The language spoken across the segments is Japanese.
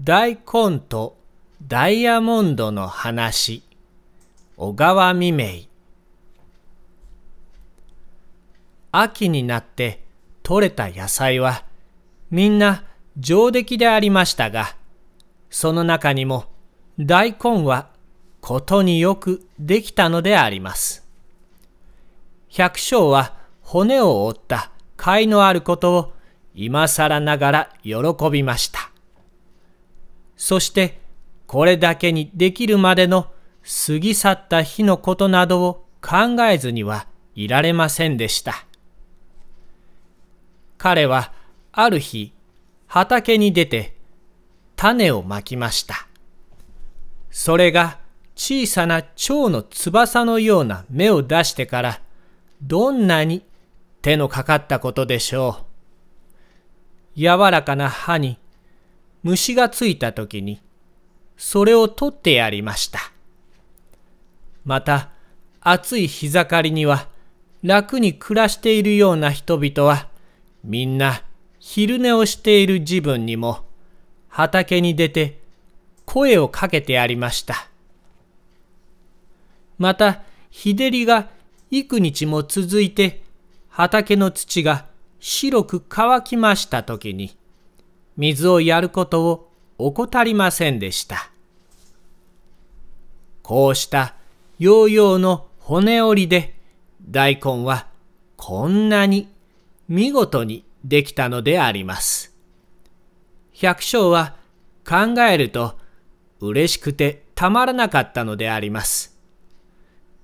大根とダイヤモンドの話小川未明秋になって採れた野菜はみんな上出来でありましたがその中にも大根はことによくできたのであります百姓は骨を折った甲斐のあることを今更ながら喜びましたそしてこれだけにできるまでの過ぎ去った日のことなどを考えずにはいられませんでした。彼はある日畑に出て種をまきました。それが小さな蝶の翼のような芽を出してからどんなに手のかかったことでしょう。柔らかな歯に虫がついた時に、それを取ってやりました。また、暑い日ざかりには、楽に暮らしているような人々は、みんな昼寝をしている自分にも、畑に出て声をかけてやりました。また、日照りが幾日も続いて、畑の土が白く乾きました時に、水をやることを怠りませんでした。こうしたヨーヨーの骨折りで大根はこんなに見事にできたのであります。百姓は考えると嬉しくてたまらなかったのであります。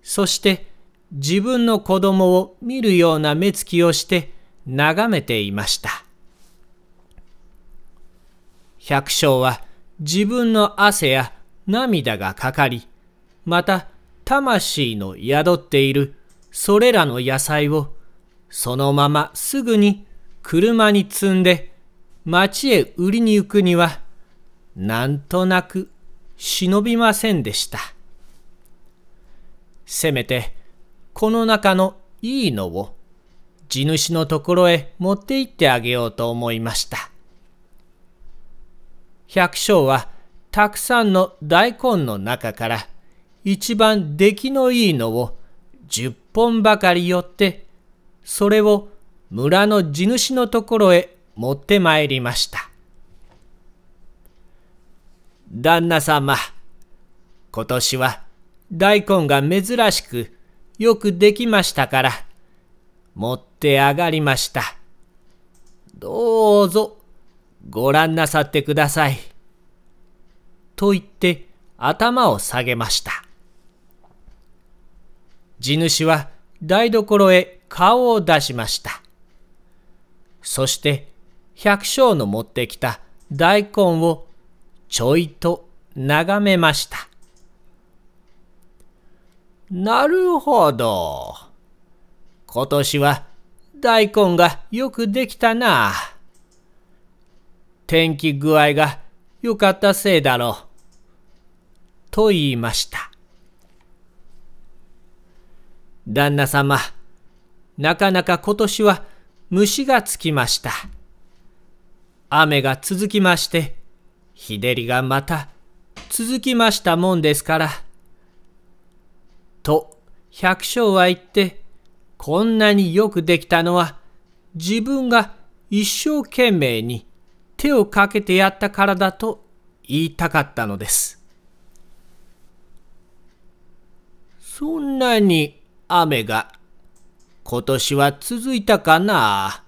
そして自分の子供を見るような目つきをして眺めていました。百姓は自分の汗や涙がかかり、また魂の宿っているそれらの野菜をそのまますぐに車に積んで町へ売りに行くにはなんとなく忍びませんでした。せめてこの中のいいのを地主のところへ持って行ってあげようと思いました。百姓はたくさんの大根の中から一番出来のいいのを十本ばかり寄って、それを村の地主のところへ持って参りました。旦那様、今年は大根が珍しくよくできましたから、持って上がりました。どうぞご覧なさってください。と言って頭を下げました。地主は台所へ顔を出しました。そして百姓の持ってきた大根をちょいと眺めました。なるほど。今年は大根がよくできたな。天気具合が良かったせいだろう。と言いました。旦那様、なかなか今年は虫がつきました。雨が続きまして、日照りがまた続きましたもんですから。と、百姓は言って、こんなによくできたのは、自分が一生懸命に手をかけてやったからだと言いたかったのです。そんなに雨が今年は続いたかな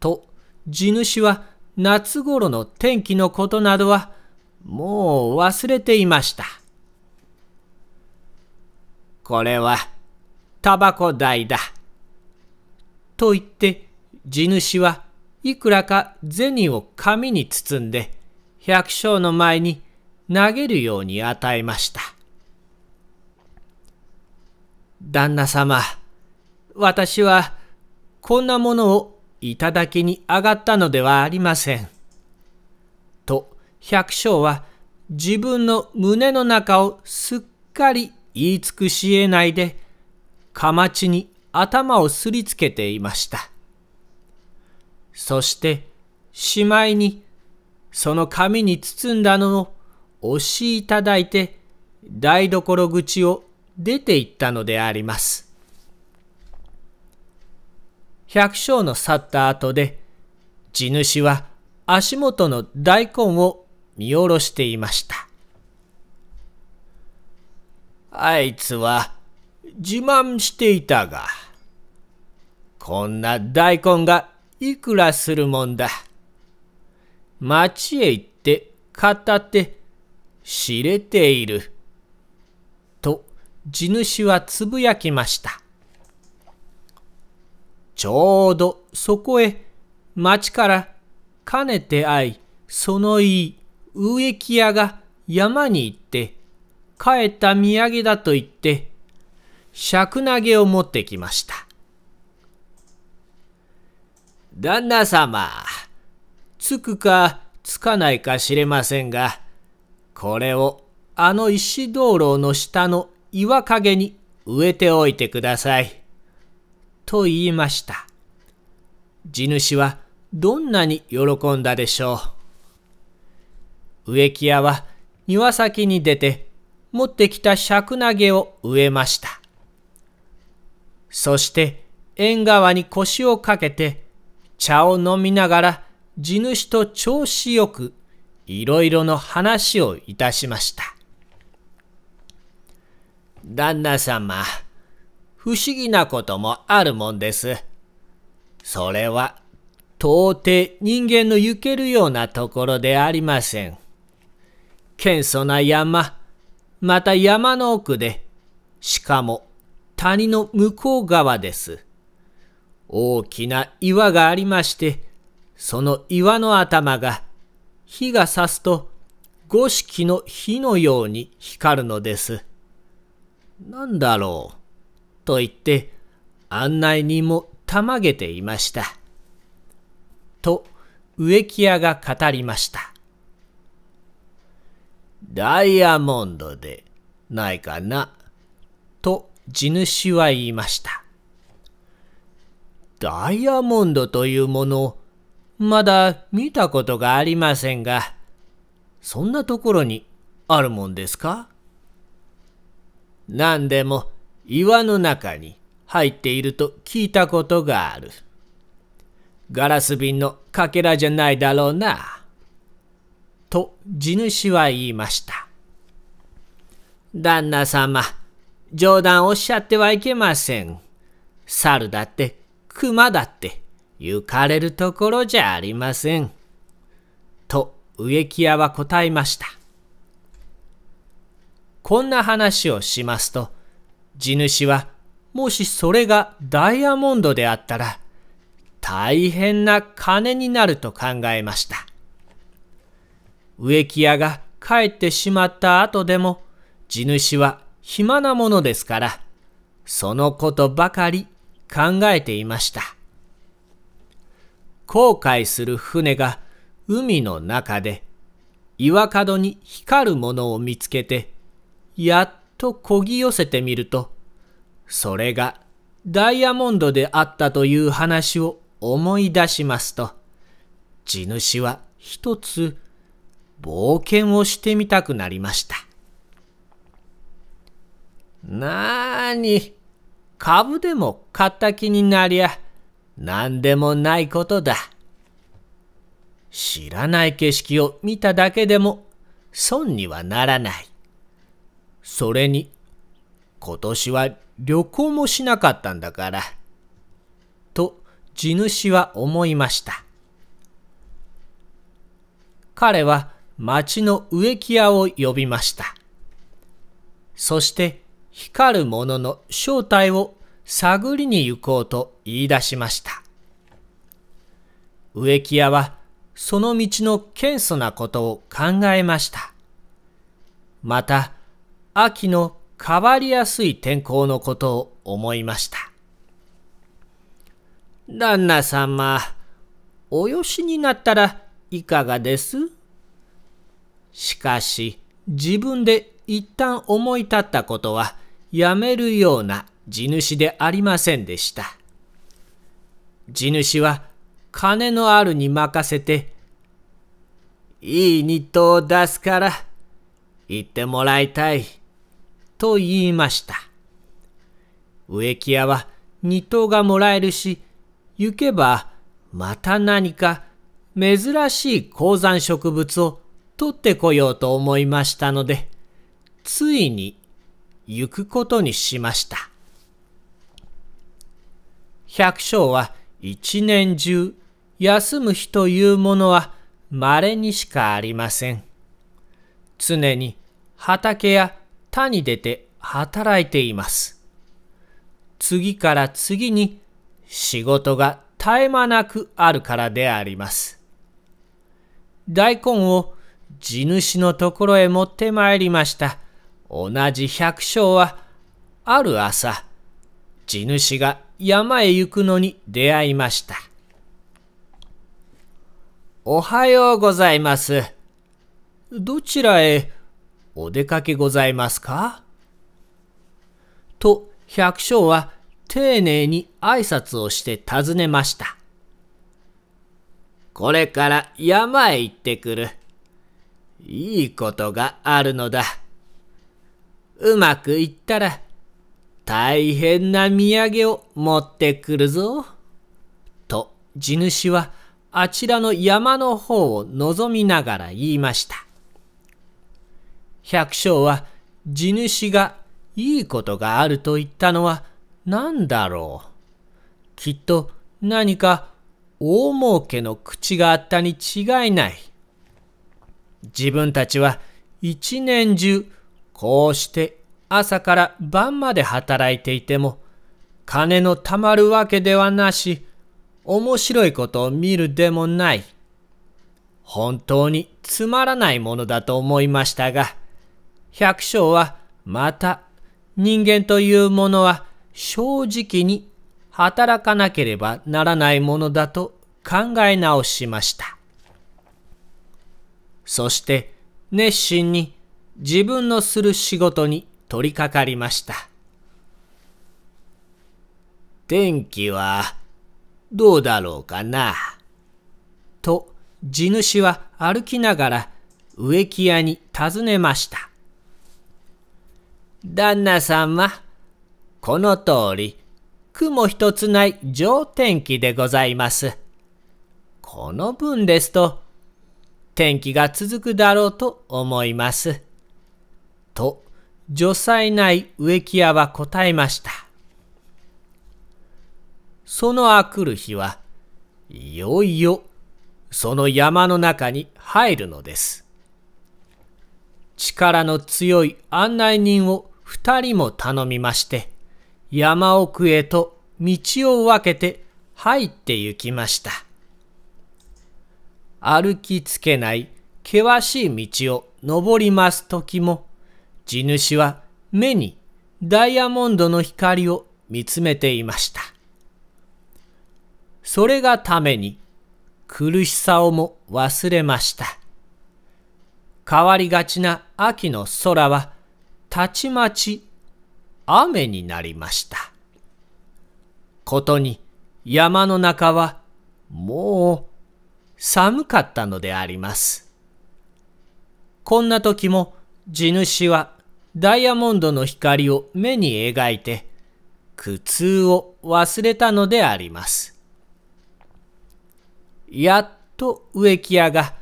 と地主は夏頃の天気のことなどはもう忘れていました。これはタバコ代だ。と言って地主はいくらか銭を紙に包んで、百姓の前に投げるように与えました。旦那様、私はこんなものをいただきに上がったのではありません。と、百姓は自分の胸の中をすっかり言い尽くしえないで、かまちに頭をすりつけていました。そしてしまいにその紙に包んだのを押しいただいて台所口を出て行ったのであります。百姓の去った後で地主は足元の大根を見下ろしていました。あいつは自慢していたが、こんな大根がいくらするもんだ。町へ行って語って知れている。と地主はつぶやきました。ちょうどそこへ町からかねて会い、そのいい植木屋が山に行って、帰った土産だと言って、尺投げを持ってきました。旦那様、つくかつかないか知れませんが、これをあの石灯籠の下の岩陰に植えておいてください。と言いました。地主はどんなに喜んだでしょう。植木屋は庭先に出て持ってきた尺投げを植えました。そして縁側に腰をかけて茶を飲みながら地主と調子よくいろいろの話をいたしました。旦那様、不思議なこともあるもんです。それは、到底人間の行けるようなところでありません。謙遜な山、また山の奥で、しかも谷の向こう側です。大きな岩がありまして、その岩の頭が火が差すと五色の火のように光るのです。なんだろう、と言って案内人もたまげていました。と植木屋が語りました。ダイヤモンドでないかな、と地主は言いました。ダイヤモンドというもの、まだ見たことがありませんが、そんなところにあるもんですか何でも岩の中に入っていると聞いたことがある。ガラス瓶のかけらじゃないだろうな。と地主は言いました。旦那様、冗談おっしゃってはいけません。猿だって熊だって行かれるところじゃありません。と植木屋は答えました。こんな話をしますと、地主はもしそれがダイヤモンドであったら、大変な金になると考えました。植木屋が帰ってしまった後でも、地主は暇なものですから、そのことばかり考えていました。後悔する船が海の中で岩角に光るものを見つけて、やっとこぎ寄せてみると、それがダイヤモンドであったという話を思い出しますと、地主は一つ冒険をしてみたくなりました。なーに、株でも買った気になりゃ、何でもないことだ。知らない景色を見ただけでも損にはならない。それに、今年は旅行もしなかったんだから。と、地主は思いました。彼は町の植木屋を呼びました。そして光るものの正体を探りに行こうと言い出しました。植木屋はその道の謙素なことを考えました。また、秋の変わりやすい天候のことを思いました。旦那様、およしになったらいかがですしかし、自分で一旦思い立ったことは、やめるような地主でありませんでした。地主は金のあるに任せて、いい日当を出すから行ってもらいたい、と言いました。植木屋は日当がもらえるし、行けばまた何か珍しい高山植物を取ってこようと思いましたので、ついに行くことにしました。百姓は一年中休む日というものは稀にしかありません。常に畑や田に出て働いています。次から次に仕事が絶え間なくあるからであります。大根を地主のところへ持ってまいりました。同じ百姓は、ある朝、地主が山へ行くのに出会いました。おはようございます。どちらへお出かけございますかと百姓は丁寧に挨拶をして尋ねました。これから山へ行ってくる。いいことがあるのだ。うまくいったら、大変な土産を持ってくるぞ。と、地主は、あちらの山の方を望みながら言いました。百姓は、地主がいいことがあると言ったのは何だろう。きっと何か大儲けの口があったに違いない。自分たちは一年中こうして朝から晩まで働いていても、金のたまるわけではなし、面白いことを見るでもない。本当につまらないものだと思いましたが、百姓はまた人間というものは正直に働かなければならないものだと考え直しました。そして熱心に自分のする仕事に取り掛かりました。天気はどうだろうかな。と、地主は歩きながら植木屋に尋ねました。旦那様、この通り、雲一つない上天気でございます。この分ですと、天気が続くだろうと思います。と、女才ない植木屋は答えました。そのあくる日は、いよいよ、その山の中に入るのです。力の強い案内人を二人も頼みまして、山奥へと道を分けて入って行きました。歩きつけない険しい道を登ります時も、地主は目にダイヤモンドの光を見つめていました。それがために苦しさをも忘れました。変わりがちな秋の空はたちまち雨になりました。ことに山の中はもう寒かったのであります。こんな時も地主はダイヤモンドの光を目に描いて、苦痛を忘れたのであります。やっと植木屋が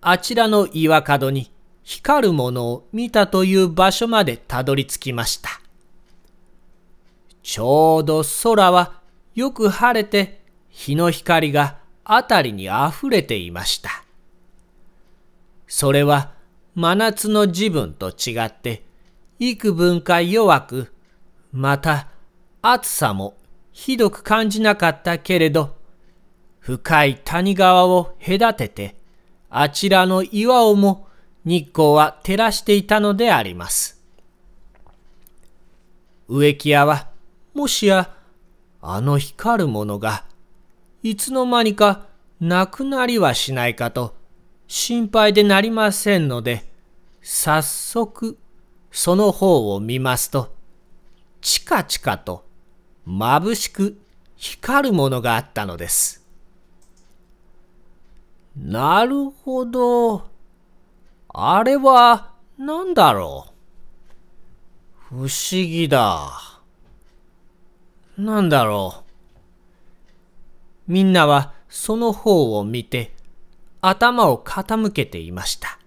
あちらの岩角に光るものを見たという場所までたどり着きました。ちょうど空はよく晴れて日の光があたりに溢れていました。それは真夏の自分と違って幾分か弱く、また暑さもひどく感じなかったけれど、深い谷川を隔てて、あちらの岩をも日光は照らしていたのであります。植木屋は、もしや、あの光るものが、いつの間にかなくなりはしないかと、心配でなりませんので、早速その方を見ますと、チカチカと眩しく光るものがあったのです。なるほど。あれは何だろう。不思議だ。なんだろう。みんなはその方を見て頭を傾けていました。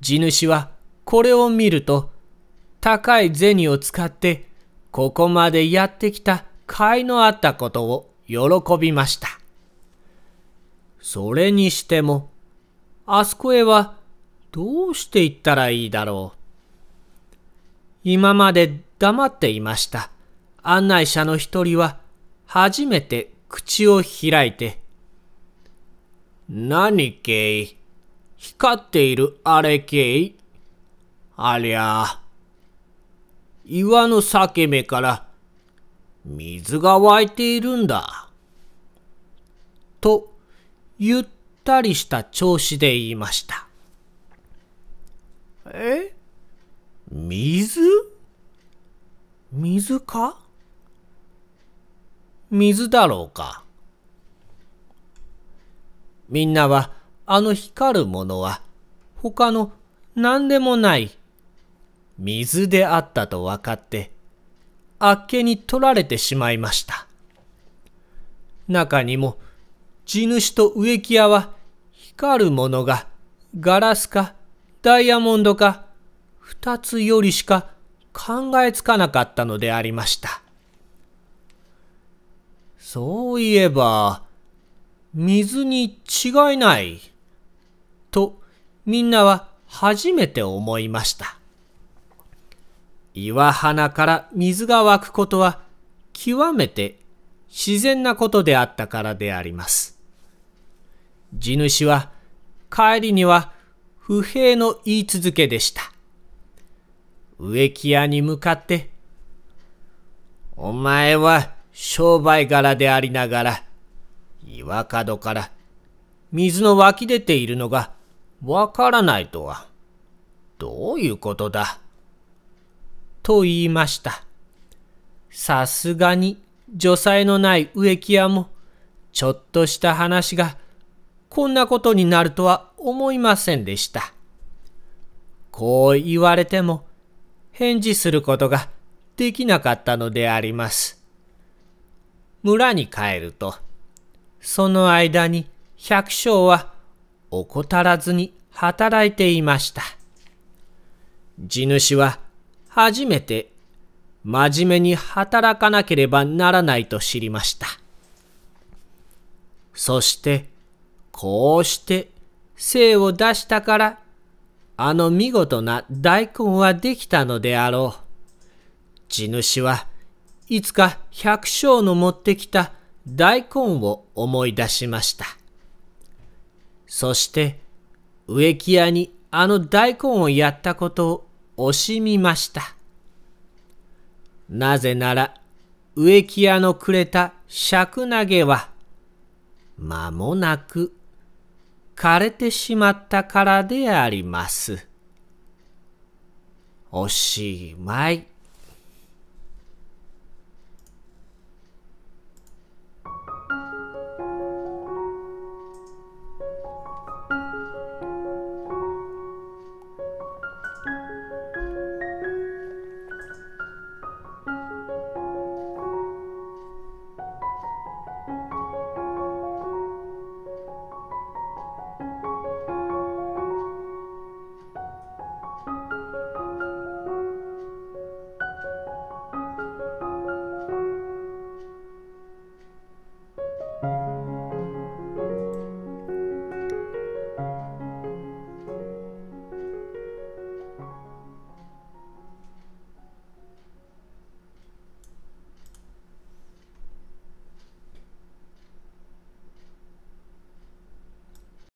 地主はこれを見ると、高い銭を使ってここまでやってきた甲斐のあったことを喜びました。それにしても、あそこへはどうして行ったらいいだろう。今まで黙っていました。案内者の一人は初めて口を開いて、何けい光っているあれけいありゃあ、岩の裂け目から水が湧いているんだ。と、ゆったりした調子で言いました。え水水か水だろうか。みんなはあの光るものは他の何でもない水であったと分かって、あっけに取られてしまいました。中にも、地主と植木屋は光るものがガラスかダイヤモンドか二つよりしか考えつかなかったのでありました。そういえば、水に違いない、とみんなは初めて思いました。岩鼻から水が湧くことは極めて自然なことであったからであります。地主は帰りには不平の言い続けでした。植木屋に向かって、お前は商売柄でありながら、岩角から水の湧き出ているのがわからないとは、どういうことだと言いました。さすがに女才のない植木屋もちょっとした話がこんなことになるとは思いませんでした。こう言われても返事することができなかったのであります。村に帰ると、その間に百姓は怠らずに働いていました。地主は初めて真面目に働かなければならないと知りました。そして、こうして精を出したから、あの見事な大根はできたのであろう。地主はいつか百姓の持ってきた大根を思い出しました。そして、植木屋にあの大根をやったことを惜しみました。なぜなら、植木屋のくれた尺投げは、間もなく枯れてしまったからであります。おしまい。